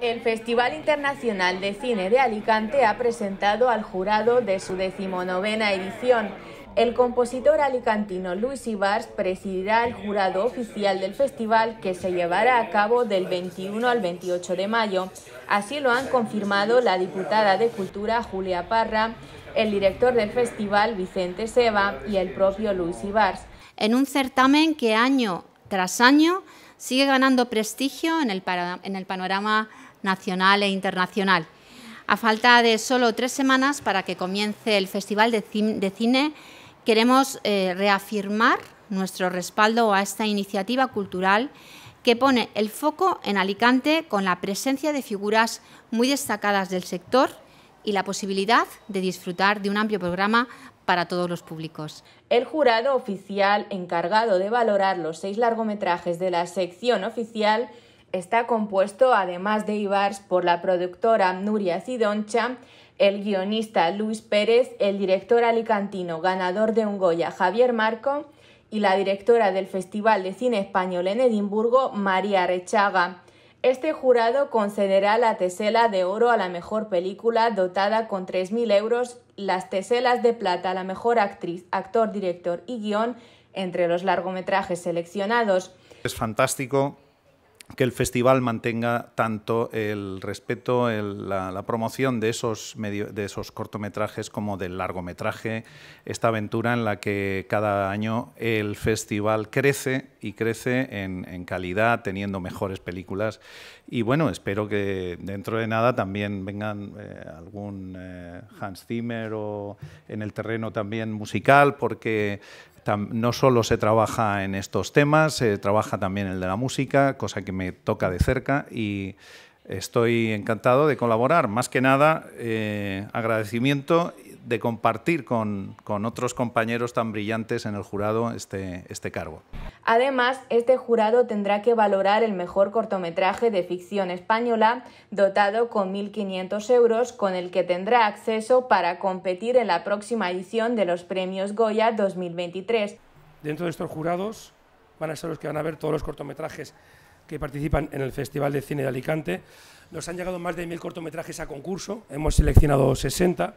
El Festival Internacional de Cine de Alicante ha presentado al jurado de su decimonovena edición. El compositor alicantino Luis Ibars presidirá el jurado oficial del festival que se llevará a cabo del 21 al 28 de mayo. Así lo han confirmado la diputada de Cultura Julia Parra, el director del festival Vicente Seba y el propio Luis Ibars. En un certamen que año tras año sigue ganando prestigio en el, panorama nacional e internacional. A falta de solo tres semanas para que comience el Festival de, Cine, queremos eh, reafirmar nuestro respaldo a esta iniciativa cultural que pone el foco en Alicante con la presencia de figuras muy destacadas del sector y la posibilidad de disfrutar de un amplio programa para todos los públicos. El jurado oficial encargado de valorar los seis largometrajes de la sección oficial está compuesto, además de Ibars, por la productora Nuria Cidoncha, el guionista Luis Pérez, el director alicantino ganador de un Goya Javier Marco y la directora del Festival de Cine Español en Edimburgo, María Rechaga. Este jurado concederá la tesela de oro a la mejor película dotada con 3.000 euros, las teselas de plata a la mejor actriz, actor, director y guión entre los largometrajes seleccionados. Es fantástico que el festival mantenga tanto el respeto, la, promoción de esos, de esos cortometrajes como del largometraje, esta aventura en la que cada año el festival crece y crece en, calidad, teniendo mejores películas. Y bueno, espero que dentro de nada también vengan eh, algún eh, Hans Zimmer o en el terreno también musical, porque no solo se trabaja en estos temas, se trabaja también el de la música, cosa que me toca de cerca y estoy encantado de colaborar. Más que nada, eh, agradecimiento de compartir con, con, otros compañeros tan brillantes en el jurado este, este cargo. Además, este jurado tendrá que valorar el mejor cortometraje de ficción española, dotado con 1.500 euros, con el que tendrá acceso para competir en la próxima edición de los premios Goya 2023. Dentro de estos jurados van a ser los que van a ver todos los cortometrajes que participan en el Festival de Cine de Alicante. Nos han llegado más de 1.000 cortometrajes a concurso, hemos seleccionado 60.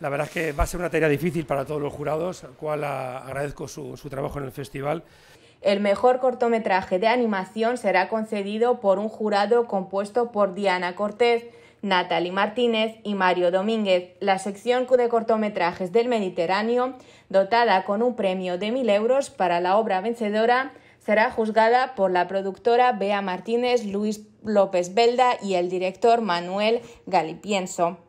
La verdad es que va a ser una tarea difícil para todos los jurados, al cual agradezco su, trabajo en el festival. El mejor cortometraje de animación será concedido por un jurado compuesto por Diana Cortés, Natalie Martínez y Mario Domínguez. La sección de cortometrajes del Mediterráneo, dotada con un premio de 1.000 euros para la obra vencedora, será juzgada por la productora Bea Martínez, Luis López Belda y el director Manuel Galipienso.